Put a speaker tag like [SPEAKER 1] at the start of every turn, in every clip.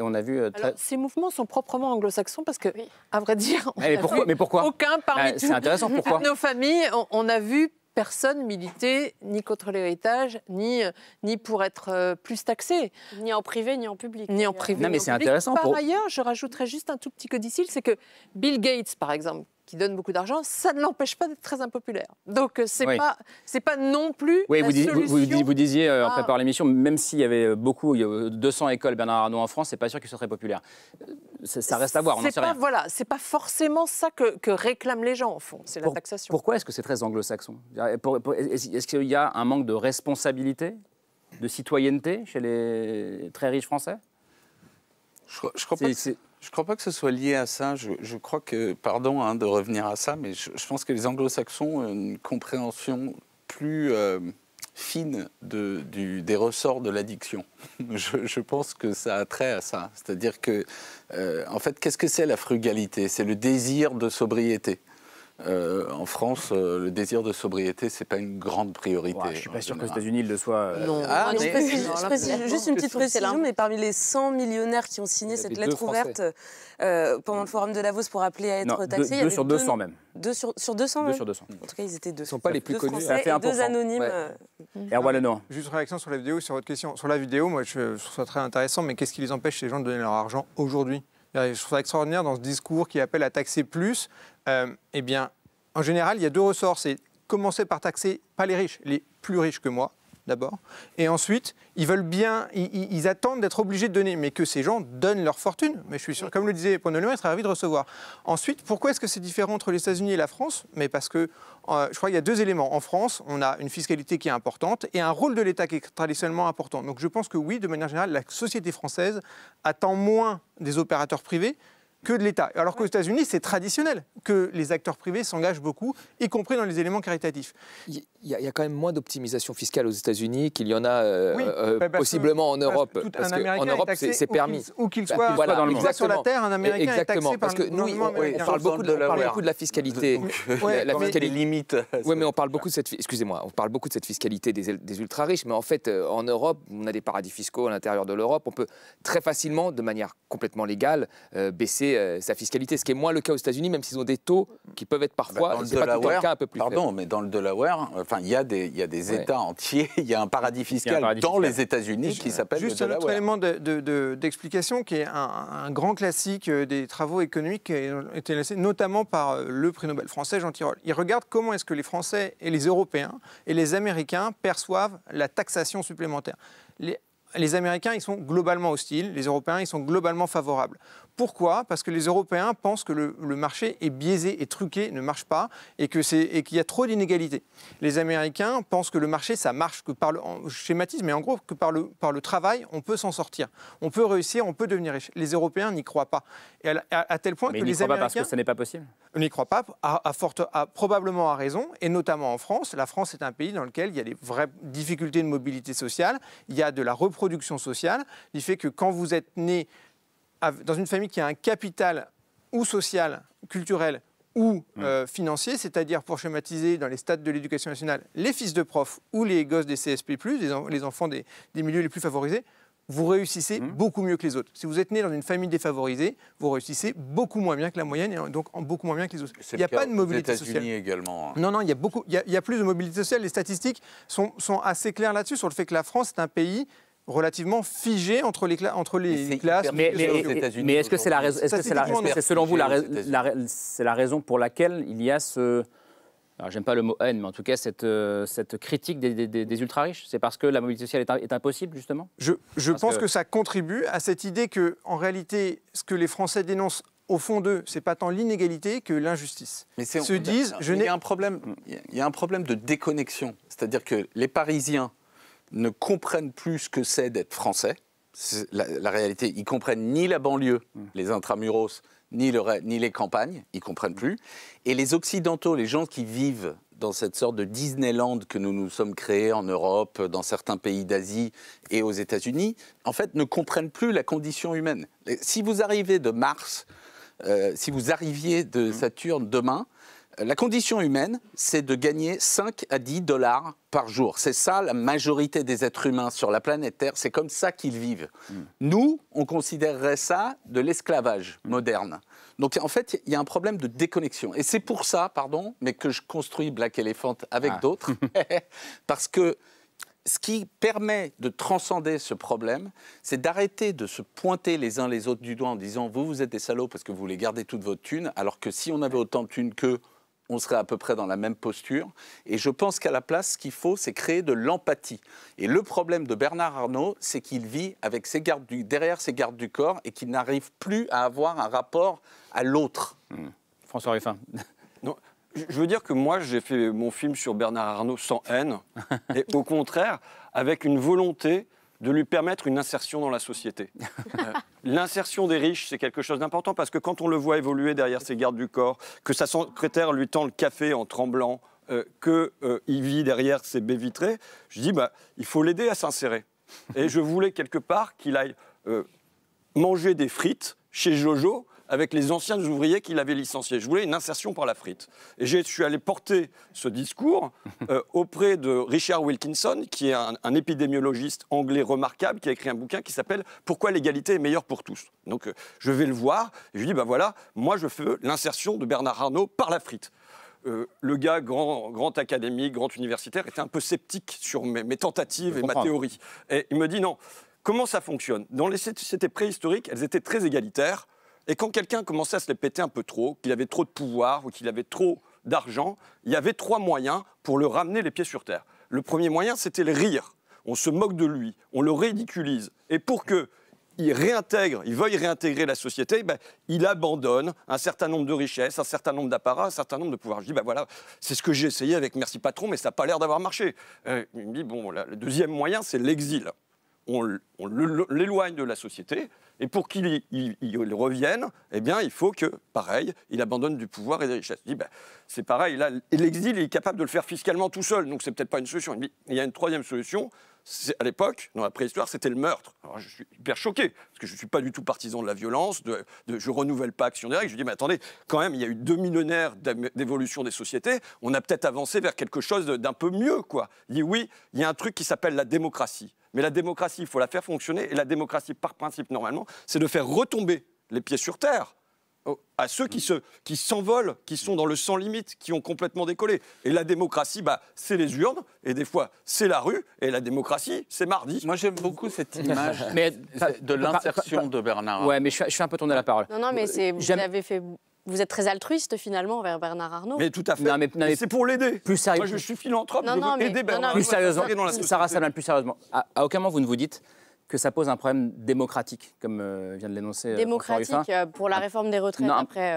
[SPEAKER 1] on a vu. Euh, ces mouvements sont proprement anglo-saxons parce que, à vrai dire, aucun parmi ah, nos familles, on, n'a a vu personne militer ni contre l'héritage, ni, euh, ni pour être euh, plus taxé. Ni en privé, ni en public. Ni en privé. mais c'est intéressant. Par ailleurs, je rajouterais juste un tout petit codicile c'est que Bill Gates, par exemple, qui donne beaucoup d'argent, ça ne l'empêche pas d'être très impopulaire. Donc euh, c'est n'est pas c'est pas non plus. Oui, vous, vous, vous, disiez après euh, par en préparant l'émission, même s'il y avait beaucoup, il y a 200 euh, écoles Bernard Arnault en France, c'est pas sûr qu'ils soient très populaire. Ça reste à voir. On pas, sait rien. Voilà, c'est pas forcément ça que, réclament
[SPEAKER 2] les gens en fond. C'est la taxation.
[SPEAKER 1] Pourquoi est-ce que c'est très anglo-saxon Est-ce qu'il y a un manque de responsabilité, de citoyenneté chez les très riches français
[SPEAKER 3] je, je crois pas. Je ne crois pas que ce soit lié à ça. Je, crois que, pardon hein, de revenir à ça, mais je, pense que les anglo-saxons ont une compréhension plus euh, fine des ressorts de l'addiction. je, pense que ça a trait à ça. C'est-à-dire que, euh, en fait, qu'est-ce que c'est la frugalité C'est le désir de sobriété. Euh, en France, euh, le désir de sobriété, c'est pas une grande priorité. Je je suis pas sûr que les États-Unis, le soit. Euh, non. Ah, je précise,
[SPEAKER 4] juste une petite précision, mais parmi les 100 millionnaires qui ont signé cette lettre ouverte pendant le forum de Davos pour appeler à être taxés, il y avait sur 200 même. Deux sur, sur 200 Deux sur 200.
[SPEAKER 2] En tout cas, ils étaient deux. Ils sont pas les plus connus. Ça fait un Deux anonymes. Erwan ah, Lenoir. Juste réaction sur la vidéo, sur votre question. Sur la vidéo, moi, je trouve ça très intéressant, mais qu'est-ce qui les empêche, ces gens, de donner leur argent aujourd'hui euh, je trouve ça extraordinaire dans ce discours qui appelle à taxer plus. Euh, eh bien, en général, il y a deux ressorts. C'est commencer par taxer pas les riches, les plus riches que moi, d'abord. Et ensuite, ils veulent bien, ils, attendent d'être obligés de donner, mais que ces gens donnent leur fortune. Mais je suis sûr, comme le disait Ponolon, ils seraient ravis de recevoir. Ensuite, pourquoi est-ce que c'est différent entre les États-Unis et la France Mais parce que euh, je crois qu'il y a deux éléments. En France, on a une fiscalité qui est importante et un rôle de l'État qui est traditionnellement important. Donc je pense que oui, de manière générale, la société française attend moins des opérateurs privés que de l'État. Alors qu'aux États-Unis, c'est traditionnel que les acteurs privés s'engagent beaucoup, y compris dans les éléments caritatifs il y, a quand même moins d'optimisation fiscale aux
[SPEAKER 5] États-Unis qu'il y en a euh, euh, possiblement en Europe. Parce, Europe, c'est permis. Où qu'il soit, dans sur la terre, un Américain exactement, est taxé parce que nous, on, parle beaucoup de, la, fiscalité. la, limite. Oui, mais on parle beaucoup de cette, excusez-moi, on parle beaucoup de cette fiscalité des, ultra riches, mais en fait, euh, en Europe, on a des paradis fiscaux à l'intérieur de l'Europe. On peut très facilement, de manière complètement légale, baisser sa fiscalité, ce qui est moins le cas aux États-Unis, même s'ils ont des taux qui
[SPEAKER 3] peuvent être bah, parfois, c'est pas le cas, un peu plus. Pardon, mais dans le Delaware il y a des, États entiers, il y a un paradis fiscal, dans les États-Unis qui s'appelle Juste un autre
[SPEAKER 2] élément d'explication qui est un, grand classique euh, des travaux économiques qui a été laissé notamment par euh, le prix Nobel français Jean Tirole. Il regarde comment est-ce que les Français et les Européens et les Américains perçoivent la taxation supplémentaire. Les les Américains, ils sont globalement hostiles, les Européens, ils sont globalement favorables. Pourquoi Parce que les Européens pensent que le, marché est biaisé, et truqué, ne marche pas, et qu'il y a trop d'inégalités. Les Américains pensent que le marché, ça marche, que par le, schématisme, mais en gros, que par le, par le travail, on peut s'en sortir. On peut réussir, on peut devenir riche. Les Européens n'y croient pas. Et à, tel point que ils les Américains. Pas parce que ce n'est pas possible n'y croient pas, à, forte, probablement à raison, et notamment en France. La France est un pays dans lequel il y a des vraies difficultés de mobilité sociale, il y a de la reproduction sociale, du fait que quand vous êtes né dans une famille qui a un capital ou social, culturel ou euh, financier, c'est-à-dire pour schématiser dans les stades de l'éducation nationale les fils de profs ou les gosses des CSP, les, enfants des, milieux les plus favorisés, vous réussissez mmh. beaucoup mieux que les autres. Si vous êtes né dans une famille défavorisée, vous réussissez beaucoup moins bien que la moyenne et donc beaucoup moins bien que les autres. Il n'y a pas de mobilité sociale. également. Hein. Non, non, il y a beaucoup, il plus de mobilité sociale. Les statistiques sont, sont assez claires là-dessus sur le fait que la France est un pays relativement figé entre les, classes. Mais, États-Unis. mais est-ce que c'est est -ce selon vous la,
[SPEAKER 1] la, raison pour laquelle il y a ce alors j'aime pas le mot haine, mais en tout cas cette, euh, critique des, ultra-riches, c'est parce que la mobilité sociale est, impossible justement Je,
[SPEAKER 2] pense que... ça contribue à cette idée que, en réalité, ce que les Français dénoncent au fond d'eux, c'est pas tant l'inégalité que l'injustice. Mais se disent, je n'ai...
[SPEAKER 3] Il y a un problème de déconnexion, c'est-à-dire que les Parisiens ne comprennent plus ce que c'est d'être français. La, réalité, ils comprennent ni la banlieue, hmm. les intramuros, ni, ni les campagnes, ils comprennent hmm. plus. Et les occidentaux, les gens qui vivent dans cette sorte de Disneyland que nous nous sommes créés en Europe, dans certains pays d'Asie et aux États-Unis, en fait, ne comprennent plus la condition humaine. Si vous arrivez de Mars, euh, si vous arriviez de hmm. Saturne demain, la condition humaine, c'est de gagner 5 à 10 dollars par jour. C'est ça la majorité des êtres humains sur la planète Terre. C'est comme ça qu'ils vivent. Hmm. Nous, on considérerait ça de l'esclavage hmm. moderne. Donc en fait, il y a un problème de déconnexion. Et c'est pour ça, pardon, mais que je construis Black Elephant avec ah. d'autres. parce que ce qui permet de transcender ce problème, c'est d'arrêter de se pointer les uns les autres du doigt en disant vous, vous êtes des salauds parce que vous voulez garder toute votre thune, alors que si on avait autant de thunes que on serait à peu près dans la même posture. Et je pense qu'à la place, ce qu'il faut, c'est créer de l'empathie. Et le problème de Bernard Arnault, c'est qu'il vit avec ses gardes du, derrière ses gardes du corps
[SPEAKER 6] et qu'il n'arrive plus à avoir un rapport à l'autre. Hmm. François Ruffin. je veux dire que moi, j'ai fait mon film sur Bernard Arnault sans haine, et au contraire, avec une volonté de lui permettre une insertion dans la société. Euh, l'insertion des riches, c'est quelque chose d'important parce que quand on le voit évoluer derrière ses gardes du corps, que sa secrétaire lui tend le café en tremblant, euh, que qu'il euh, vit derrière ses baies vitrées, je dis bah, il faut l'aider à s'insérer. Et je voulais quelque part qu'il aille manger des frites chez Jojo avec les anciens ouvriers qu'il avait licenciés. Je voulais une insertion par la frite. Et je suis allé porter ce discours euh, auprès de Richard Wilkinson, qui est un, épidémiologiste anglais remarquable, qui a écrit un bouquin qui s'appelle Pourquoi l'égalité est meilleure pour tous. Donc euh, je vais le voir, et je lui dis, ben bah, voilà, moi je fais l'insertion de Bernard Arnault par la frite. Euh, le gars, grand, grand académique, grand universitaire, était un peu sceptique sur mes, mes tentatives et ma théorie. Et il me dit non. Comment ça fonctionne Dans les sociétés préhistoriques, elles étaient très égalitaires. Et quand quelqu'un commençait à se les péter un peu trop, qu'il avait trop de pouvoir ou qu'il avait trop d'argent, il y avait trois moyens pour le ramener les pieds sur terre. Le premier moyen, c'était le rire. On se moque de lui, on le ridiculise. Et pour que il réintègre, il veuille réintégrer la société, ben, il abandonne un certain nombre de richesses, un certain nombre d'apparats, un certain nombre de pouvoirs. Je dis, ben voilà, c'est ce que j'ai essayé avec Merci Patron, mais ça n'a pas l'air d'avoir marché. Euh, il me dit, bon, le deuxième moyen, c'est l'exil on, l'éloigne de la société. Et pour qu'il revienne, eh bien, il faut que, pareil, il abandonne du pouvoir et des richesses. dit, ben, c'est pareil, là, l'exil, il est capable de le faire fiscalement tout seul, donc c'est peut-être pas une solution. il y a une troisième solution, à l'époque, dans la préhistoire, c'était le meurtre. je suis hyper choqué, parce que je ne suis pas du tout partisan de la violence, de, ne je renouvelle pas Action des Je dis, mais attendez, quand même, il y a eu deux millénaires d'évolution des sociétés, on a peut-être avancé vers quelque chose d'un peu mieux, quoi. Il dit, oui, il y a un truc qui s'appelle la démocratie. Mais la démocratie, il faut la faire fonctionner, et la démocratie, par principe, normalement, c'est de faire retomber les pieds sur terre à ceux qui mm. se, qui s'envolent, qui sont mm. dans le sans limite, qui ont complètement décollé. Et la démocratie, bah, c'est les urnes, et des fois c'est la rue, et la démocratie, c'est mardi. Moi j'aime beaucoup cette image euh, de l'insertion de Bernard. Ouais, mais je, je un peu tourner la parole. Non, non, mais euh, c'est, vous
[SPEAKER 4] avez fait vous êtes très altruiste finalement envers Bernard Arnault.
[SPEAKER 1] Mais tout à fait. mais, c'est pour l'aider. Plus sérieux. Moi, je suis philanthrope. Non, aider Bernard. Arnault. plus sérieusement. Sarah Salman, plus sérieusement. à, aucun moment vous ne vous dites que ça pose un problème démocratique, comme euh, vient de l'énoncer. Euh, démocratique euh,
[SPEAKER 4] pour la réforme des retraites après.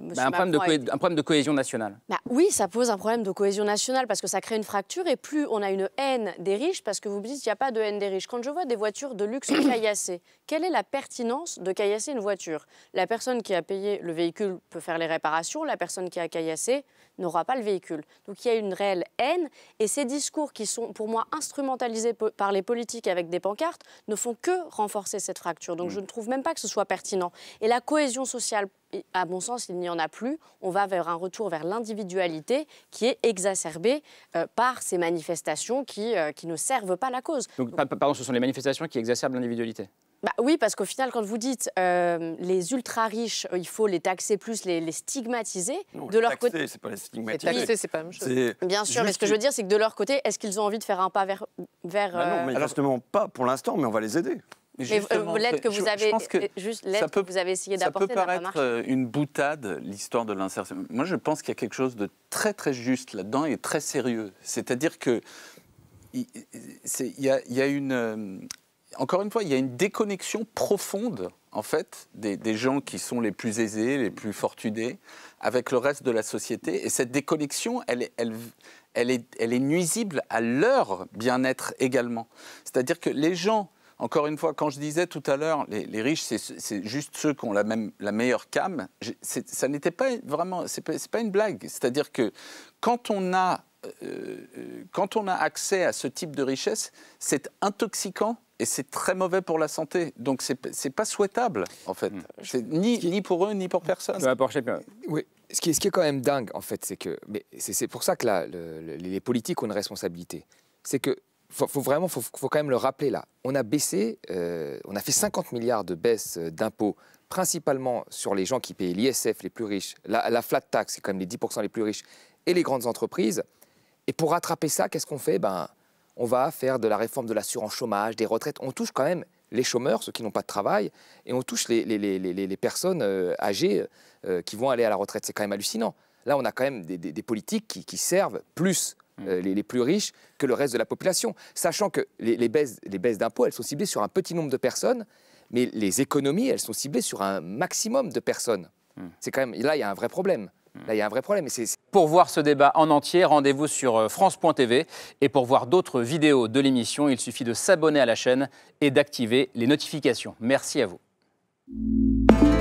[SPEAKER 4] Bah, un, problème
[SPEAKER 1] de cohésion nationale.
[SPEAKER 4] Bah, oui, ça pose un problème de cohésion nationale parce que ça crée une fracture et plus on a une haine des riches parce que vous me dites qu'il n'y a pas de haine des riches. Quand je vois des voitures de luxe caillassées, quelle est la pertinence de caillasser une voiture La personne qui a payé le véhicule peut faire les réparations, la personne qui a caillassé n'aura pas le véhicule. Donc il y a une réelle haine et ces discours qui sont pour moi instrumentalisés par les politiques avec des pancartes ne font que renforcer cette fracture. Donc mm. je ne trouve même pas que ce soit pertinent. Et la cohésion sociale, à mon sens, il n'y en a plus. On va vers un retour vers l'individualité qui est exacerbée euh, par ces manifestations euh, qui, ne servent pas la cause.
[SPEAKER 1] Donc pardon, ce sont les manifestations qui exacerbent l'individualité
[SPEAKER 4] bah oui, parce qu'au final, quand vous dites euh, les ultra riches, euh, il faut les taxer plus, les, stigmatiser.
[SPEAKER 6] Non, de les leur côté, c'est pas les stigmatiser. taxer, c'est pas Bien sûr, mais ce que je veux dire,
[SPEAKER 4] c'est que de leur côté, est-ce qu'ils ont envie de faire un pas vers. Bah non, mais euh,
[SPEAKER 6] justement pas pour l'instant, mais on va les aider. Mais l'aide que vous avez, que
[SPEAKER 4] juste que vous avez essayé d'apporter, ça peut paraître
[SPEAKER 3] une boutade l'histoire de l'insertion. Moi, je pense qu'il y a quelque chose de très très juste là-dedans et très sérieux. C'est-à-dire que il y, a une encore une fois, il y a une déconnexion profonde, en fait, des, gens qui sont les plus aisés, les plus fortunés, avec le reste de la société. Et cette déconnexion, elle, elle, elle, est, elle est, nuisible à leur bien-être également. C'est-à-dire que les gens, encore une fois, quand je disais tout à l'heure, les, riches, c'est juste ceux qui ont la, même, la meilleure cam, ça n'était pas vraiment, c'est pas, pas une blague. C'est-à-dire que quand on a euh, euh, quand on a accès à ce type de richesse, c'est intoxicant et c'est très mauvais pour la santé. Donc c'est pas souhaitable, en fait. Hmm. Ni, ni pour eux, ni pour personne. Oui. Ce qui, est, quand même dingue, en
[SPEAKER 5] fait, c'est que. C'est pour ça que là, les politiques ont une responsabilité. C'est que. Faut, faut vraiment, faut, quand même le rappeler là. On a baissé, euh, on a fait 50 milliards de baisses euh, d'impôts, principalement sur les gens qui payent l'ISF, les plus riches, la, flat tax, est quand même les 10% les plus riches, et les grandes entreprises. Et pour rattraper ça, qu'est-ce qu'on fait ben, on va faire de la réforme de l'assurance chômage, des retraites. On touche quand même les chômeurs, ceux qui n'ont pas de travail, et on touche les, personnes euh, âgées euh, qui vont aller à la retraite. C'est quand même hallucinant. Là, on a quand même des, politiques qui, servent plus euh, mm. les, plus riches que le reste de la population, sachant que les, baisses, d'impôts, elles sont ciblées sur un petit nombre de personnes, mais les économies, elles sont ciblées sur un maximum de personnes. Mm. C'est quand même là, il y a un vrai problème. Là, il y a un vrai problème.
[SPEAKER 1] pour voir ce débat en entier, rendez-vous sur euh, France.tv. Et pour voir d'autres vidéos de l'émission, il suffit de s'abonner à la chaîne et d'activer les notifications. Merci à vous.